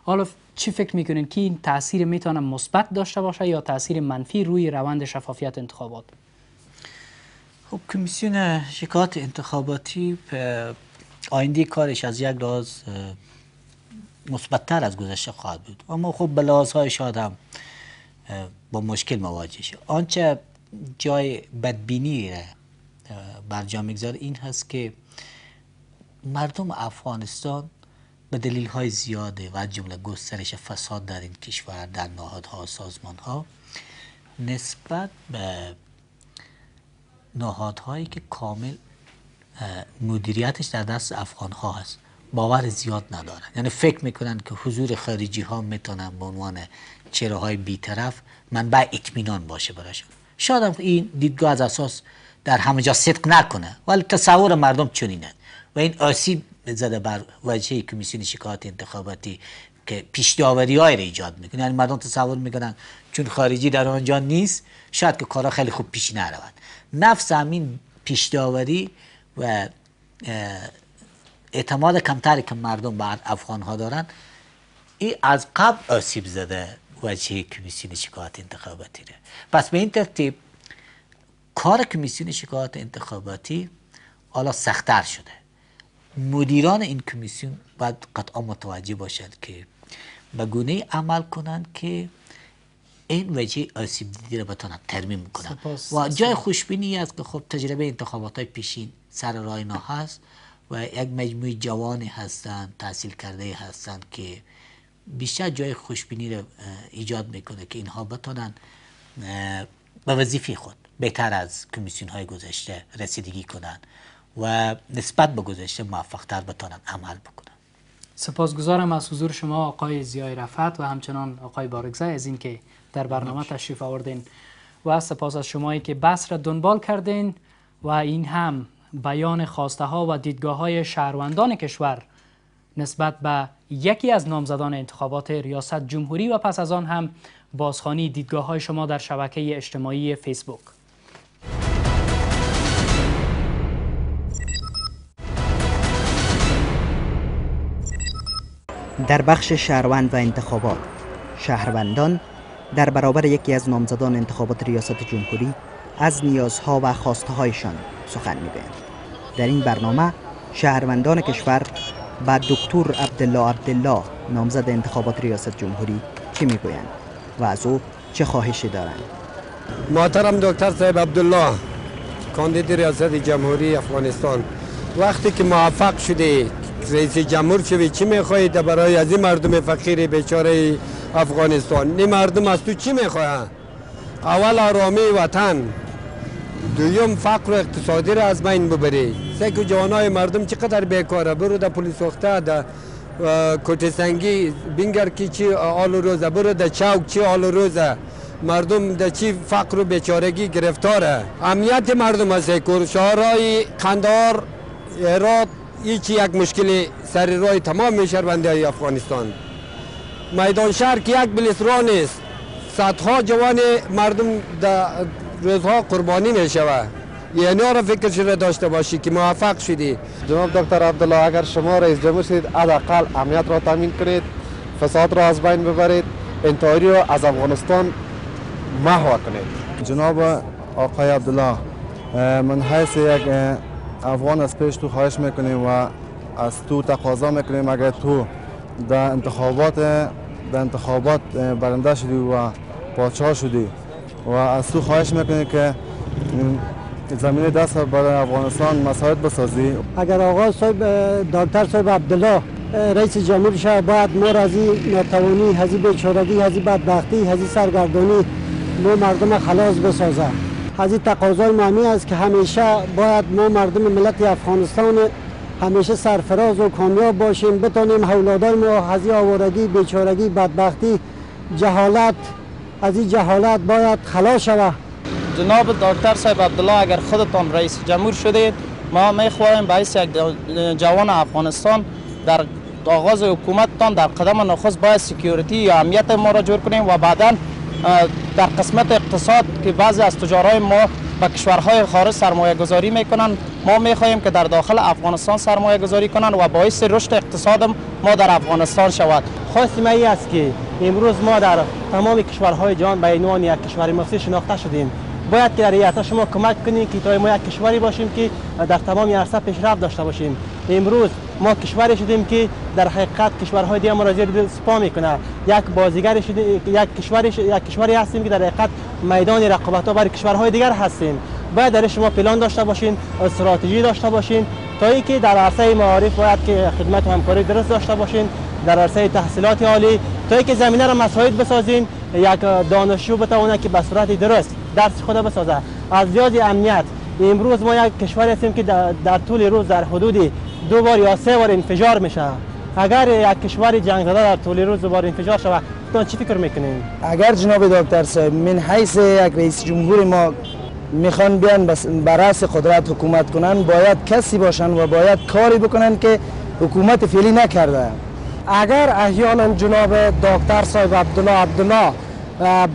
حالا چی فکر میکنین که این تاثیر میتونه مثبت داشته باشه یا تاثیر منفی روی روند شفافیت انتخابات خب کمیسیون شکایات انتخاباتی آینده کارش از یک لحاظ مثبتتر از گذشته خواهد بود اما خب به های شاد هم با مشکل مواجه شد آنچه جای بدبینی برجا میگذاره این هست که مردم افغانستان به دلیل های زیاده و جمله گسترش فساد در این کشور در نهادها و سازمان ها نسبت به نهادهایی که کامل مدیریتش در دست افغان ها هست باور زیاد ندارن یعنی فکر میکنن که حضور خارجی ها میتونن به عنوان چراهای بیطرف منبع اطمینان باشه براشون شاید این دیدگاه از اساس در جا صدق نکنه ولی تصور مردم چونینه و این آسیب زده بر وجه کمیسیون شکایات انتخاباتی که پیش های را ایجاد میکنه یعنی مردم تصور میکنن چون خارجی در آنجا نیست شاید که کارا خیلی خوب پیش نرود نفس همین پیش داوری و اعتماد کمتری که مردم به افغان ها دارن این از قبل آسیب زده وجه کمیسیون شکایات انتخاباتی ره پس به این ترتیب کار کمیسیون شکایات انتخاباتی حالا سختتر شده مدیران این کمیسیون باید قطعا متوجه باشند که به گونه عمل کنند که این وجه آسیب دیدی را بتانند ترمیم کنند و جای خوشبینی است که خب تجربه انتخابات های پیشین سر راینا هست و یک مجموعه جوانی هستند تحصیل کرده هستند که بیشتر جای خوشبینی را ایجاد میکنه که اینها بتانند به وظیفه خود بهتر از کمیسیون های گذشته رسیدگی کنند و نسبت به گذشته موفقتر بتانن عمل بکنن سپاسگزارم از حضور شما آقای زیای رفعت و همچنان آقای بارگزه از اینکه در برنامه تشریف آوردین و سپاس از شمایی که بس را دنبال کردین و این هم بیان خواسته ها و دیدگاه های شهروندان کشور نسبت به یکی از نامزدان انتخابات ریاست جمهوری و پس از آن هم بازخانی دیدگاه های شما در شبکه اجتماعی فیسبوک در بخش شهروند و انتخابات شهروندان در برابر یکی از نامزدان انتخابات ریاست جمهوری از نیازها و خواسته هایشان سخن میگویند در این برنامه شهروندان کشور با دکتر عبدالله عبدالله نامزد انتخابات ریاست جمهوری چه میگویند و از او چه خواهشی دارند محترم دکتر صاحب عبدالله کاندید ریاست جمهوری افغانستان وقتی که موفق شدید رئیس جمهور شوی چی میخواهید برای از این مردم فقیر بیچاره افغانستان این مردم از تو چی میخواهند اول آرامی وطن دویم فقر و اقتصادی را از بین ببری سه که جوانای مردم چقدر بیکاره برو در پلیس سوخته در کوټه سنگی بینګر کې چې آل روزه برو د چاوک چې آل روزه مردم در چی فقر و بیچارگی گرفتاره امنیت مردم از کور شهرهای قندار هرات یکی یک مشکلی سر رای تمام میشهروندی های افغانستان میدان شهر که یک را است صدها جوان مردم در روزها قربانی می شود یعنی را فکر شده داشته باشی که موفق شدی جناب دکتر عبدالله اگر شما رئیس جمهور شدید حداقل امنیت را تامین کنید فساد را از بین ببرید انتحاری را از افغانستان محو کنید جناب آقای عبدالله من حیث یک افغان از پیش تو خواهش میکنیم و از تو تقاضا میکنیم اگر تو در انتخابات در انتخابات برنده شدی و پادشاه شدی و از تو خواهش میکنیم که زمین دست برای افغانستان مساعد بسازی اگر آقا صاحب دکتر صاحب عبدالله رئیس جمهور شهر باید ما را از این ناتوانی هزی بیچارگی هزی بدبختی هزی سرگردانی ما مردم خلاص بسازه از این تقاضای معنی است که همیشه باید ما مردم ملت افغانستان همیشه سرفراز و کامیاب باشیم بتانیم حولادای ما از این آوارگی بیچارگی بدبختی جهالت از این جهالت باید خلاص شود جناب دکتر صاحب عبدالله اگر خودتان رئیس جمهور شدید ما میخواهیم به یک جوان افغانستان در آغاز حکومتتان در قدم نخست باید سکیوریتی یا امنیت ما را جور کنیم و بعدا در قسمت اقتصاد که بعضی از تجارای ما به کشورهای خارج سرمایه گذاری میکنن ما میخواهیم که در داخل افغانستان سرمایه گذاری کنند و باعث رشد اقتصاد ما در افغانستان شود خواست ما است که امروز ما در تمام کشورهای جهان به عنوان یک کشور مصری شناخته شدیم باید که در شما کمک کنید که تا ما یک کشوری باشیم که در تمام عرصه پیشرفت داشته باشیم امروز ما کشوری شدیم که در حقیقت کشورهای دیگه ما را زیر سپا میکنه یک بازیگر شده یک کشوری یک کشوری هستیم که در حقیقت میدان رقابت ها برای کشورهای دیگر هستیم باید در شما پلان داشته باشین استراتژی داشته باشین تا اینکه در عرصه معارف باید که خدمت و همکاری درست داشته باشین در عرصه تحصیلات عالی تا اینکه زمینه را مساعد بسازین، یک دانشجو بتونه که به صورت درست درس خود بسازه از زیاد امنیت امروز ما یک کشور هستیم که در طول روز در حدود دو بار یا سه بار انفجار میشه اگر یک کشور جنگ زده در طول روز بار انفجار شود تو چی فکر میکنین اگر جناب دکتر صاحب من حیث یک رئیس جمهور ما میخوان بیان برأس قدرت حکومت کنن باید کسی باشن و باید کاری بکنن که حکومت فعلی نکرده اگر احیانا جناب دکتر صاحب عبدالله عبدالله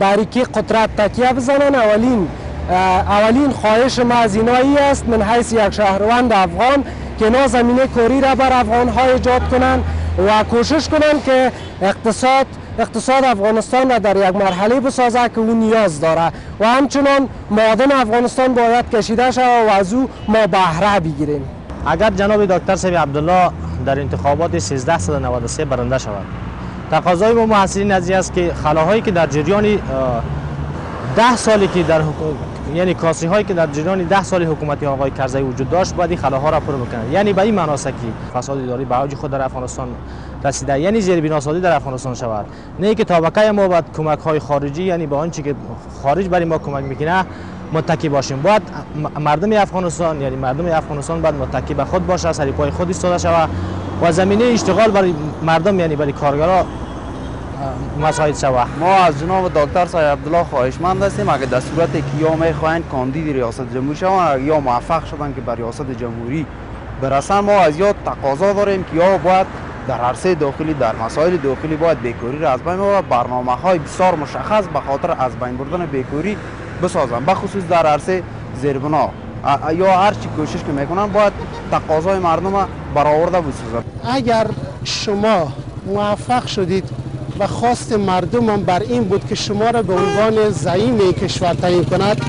باریکی قدرت تکیه بزنن اولین اولین خواهش ما از اینایی است من حیث یک شهروند افغان که نا زمینه کاری را بر افغان ها ایجاد کنند و کوشش کنند که اقتصاد اقتصاد افغانستان را در یک مرحله بسازه که او نیاز داره و همچنان معادن افغانستان باید کشیده شود و از او ما بهره بگیریم اگر جناب دکتر سبی عبدالله در انتخابات 1393 برنده شود تقاضای ما محسین از است که خلاهایی که در جریان ده سالی که در حکومت یعنی کاسی هایی که در جریان 10 سال حکومتی آقای کرزی وجود داشت باید این خلاها را پر بکنند یعنی به این که فساد اداری به اوج خود در افغانستان رسیده یعنی زیر بناسازی در افغانستان شود نه که تابکه ما باید کمک های خارجی یعنی به آنچه که خارج برای ما کمک میکنه متکی باشیم باید مردم افغانستان یعنی مردم افغانستان باید متکی به خود باشه سری پای خود ایستاده شود و زمینه اشتغال برای مردم یعنی برای کارگرا مساید شود ما از جناب دکتر سای عبدالله خواهشمند هستیم اگر در صورت که یا میخواین کاندید ریاست جمهوری شوان یا موفق شدن که برای ریاست جمهوری برسن ما از یاد تقاضا داریم که یا باید در عرصه داخلی در مسائل داخلی باید بیکاری را از بین و برنامه های بسیار مشخص به خاطر از بین بردن بیکاری بسازن به خصوص در عرصه زیربنا یا هر چی کوشش که میکنن باید تقاضای مردم برآورده بسازن اگر شما موفق شدید و خواست مردمم بر این بود که شما را به عنوان زعیم کشور تعیین کند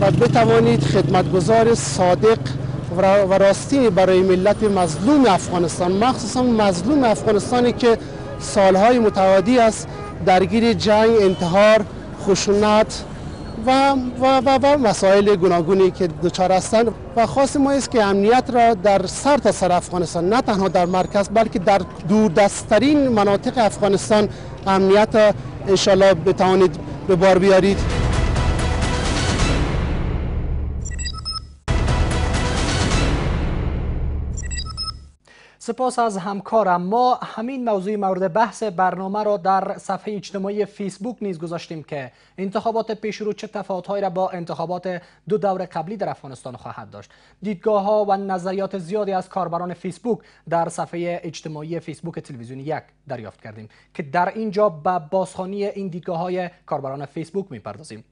و بتوانید خدمتگزار صادق و راستی برای ملت مظلوم افغانستان مخصوصا مظلوم افغانستانی که سالهای متوادی است درگیر جنگ انتحار خشونت و, و, و, و مسائل گوناگونی که دچار هستند و خاص ما است که امنیت را در سر سر افغانستان نه تنها در مرکز بلکه در دوردستترین مناطق افغانستان امنیت را انشالله بتوانید به بار بیارید سپاس از همکارم ما همین موضوع مورد بحث برنامه را در صفحه اجتماعی فیسبوک نیز گذاشتیم که انتخابات پیش رو چه تفاوتهایی را با انتخابات دو دور قبلی در افغانستان خواهد داشت دیدگاه ها و نظریات زیادی از کاربران فیسبوک در صفحه اجتماعی فیسبوک تلویزیون یک دریافت کردیم که در اینجا به بازخوانی این دیدگاه های کاربران فیسبوک میپردازیم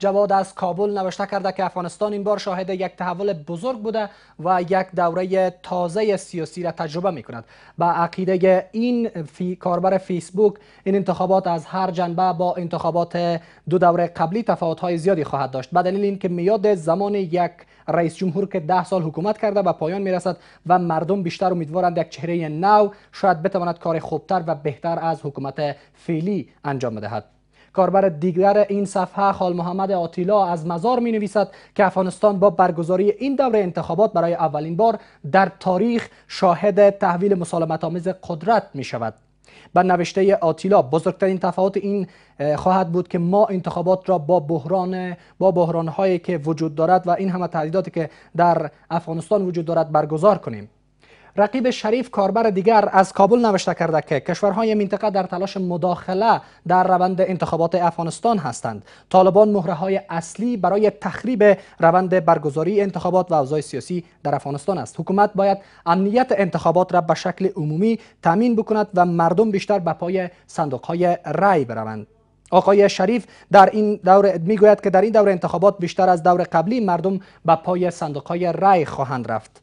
جواد از کابل نوشته کرده که افغانستان این بار شاهد یک تحول بزرگ بوده و یک دوره تازه سیاسی را تجربه می کند با عقیده این کاربر فیسبوک این انتخابات از هر جنبه با انتخابات دو دوره قبلی تفاوت زیادی خواهد داشت به دلیل اینکه میاد زمان یک رئیس جمهور که ده سال حکومت کرده و پایان می رسد و مردم بیشتر امیدوارند یک چهره نو شاید بتواند کار خوبتر و بهتر از حکومت فعلی انجام بدهد کاربر دیگر این صفحه خال محمد آتیلا از مزار می نویسد که افغانستان با برگزاری این دوره انتخابات برای اولین بار در تاریخ شاهد تحویل مسالمت آمیز قدرت می شود به نوشته آتیلا بزرگترین تفاوت این خواهد بود که ما انتخابات را با بحران با بحران هایی که وجود دارد و این همه تهدیداتی که در افغانستان وجود دارد برگزار کنیم رقیب شریف کاربر دیگر از کابل نوشته کرده که کشورهای منطقه در تلاش مداخله در روند انتخابات افغانستان هستند طالبان مهره های اصلی برای تخریب روند برگزاری انتخابات و اوضاع سیاسی در افغانستان است حکومت باید امنیت انتخابات را به شکل عمومی تامین بکند و مردم بیشتر به پای صندوق های رأی بروند آقای شریف در این دور میگوید که در این دور انتخابات بیشتر از دور قبلی مردم به پای صندوق های رأی خواهند رفت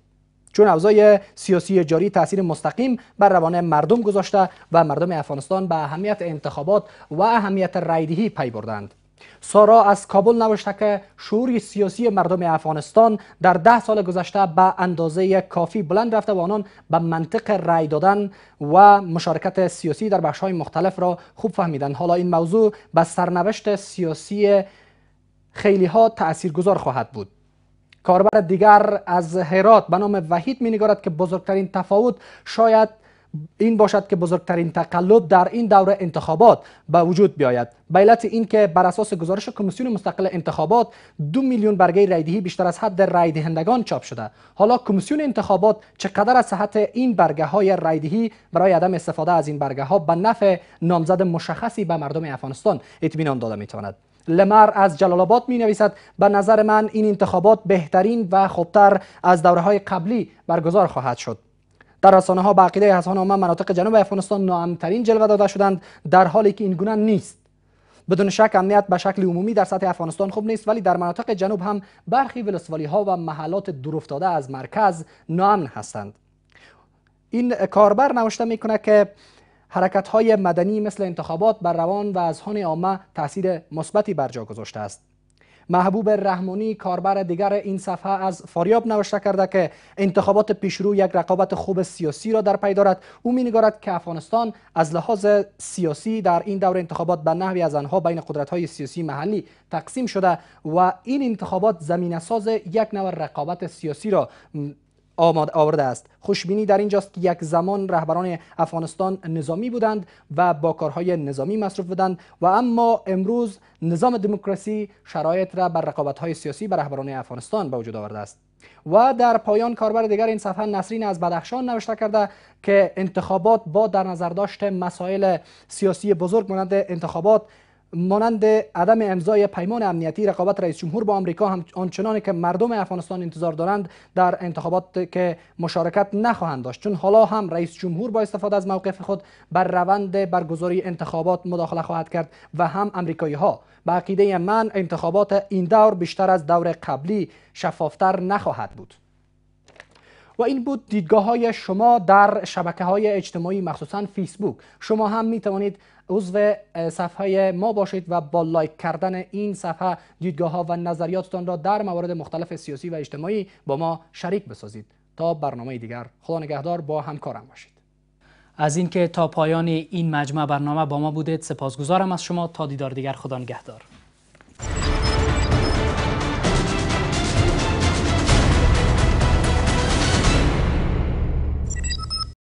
چون اوضاع سیاسی جاری تاثیر مستقیم بر روان مردم گذاشته و مردم افغانستان به اهمیت انتخابات و اهمیت رایدهی پی بردند سارا از کابل نوشته که شعور سیاسی مردم افغانستان در ده سال گذشته به اندازه کافی بلند رفته و آنان به منطق رای دادن و مشارکت سیاسی در بخش های مختلف را خوب فهمیدن حالا این موضوع به سرنوشت سیاسی خیلی ها تأثیر گذار خواهد بود کاربر دیگر از هرات به نام وحید می نگارد که بزرگترین تفاوت شاید این باشد که بزرگترین تقلب در این دوره انتخابات به وجود بیاید به علت اینکه بر اساس گزارش کمیسیون مستقل انتخابات دو میلیون برگه رایدهی بیشتر از حد رای دهندگان چاپ شده حالا کمیسیون انتخابات چقدر از صحت این برگه های رایدهی برای عدم استفاده از این برگه ها به نفع نامزد مشخصی به مردم افغانستان اطمینان داده میتواند لمر از جلال آباد می نویسد به نظر من این انتخابات بهترین و خوبتر از دوره های قبلی برگزار خواهد شد در رسانه ها به عقیده مناطق جنوب افغانستان نامترین جلوه داده شدند در حالی که این گونه نیست بدون شک امنیت به شکل عمومی در سطح افغانستان خوب نیست ولی در مناطق جنوب هم برخی ولسوالی ها و محلات دورافتاده از مرکز ناامن هستند این کاربر نوشته میکنه که حرکت های مدنی مثل انتخابات بر روان و اذهان عامه تاثیر مثبتی بر جا گذاشته است محبوب رحمانی کاربر دیگر این صفحه از فاریاب نوشته کرده که انتخابات پیشرو یک رقابت خوب سیاسی را در پی دارد او مینگارد که افغانستان از لحاظ سیاسی در این دور انتخابات به نحوی از آنها بین قدرت های سیاسی محلی تقسیم شده و این انتخابات زمینه ساز یک نوع رقابت سیاسی را آماد آورده است خوشبینی در اینجاست که یک زمان رهبران افغانستان نظامی بودند و با کارهای نظامی مصروف بودند و اما امروز نظام دموکراسی شرایط را بر رقابت‌های سیاسی بر رهبران افغانستان به وجود آورده است و در پایان کاربر دیگر این صفحه نسرین از بدخشان نوشته کرده که انتخابات با در نظر داشت مسائل سیاسی بزرگ مانند انتخابات مانند عدم امضای پیمان امنیتی رقابت رئیس جمهور با آمریکا هم آنچنانی که مردم افغانستان انتظار دارند در انتخابات که مشارکت نخواهند داشت چون حالا هم رئیس جمهور با استفاده از موقف خود بر روند برگزاری انتخابات مداخله خواهد کرد و هم امریکایی ها به عقیده من انتخابات این دور بیشتر از دور قبلی شفافتر نخواهد بود و این بود دیدگاه های شما در شبکه های اجتماعی مخصوصا فیسبوک شما هم می توانید عضو صفحه ما باشید و با لایک کردن این صفحه دیدگاه ها و نظریاتتان را در موارد مختلف سیاسی و اجتماعی با ما شریک بسازید تا برنامه دیگر خدا نگهدار با همکارم باشید از اینکه تا پایان این مجمع برنامه با ما بودید سپاسگزارم از شما تا دیدار دیگر خدا نگهدار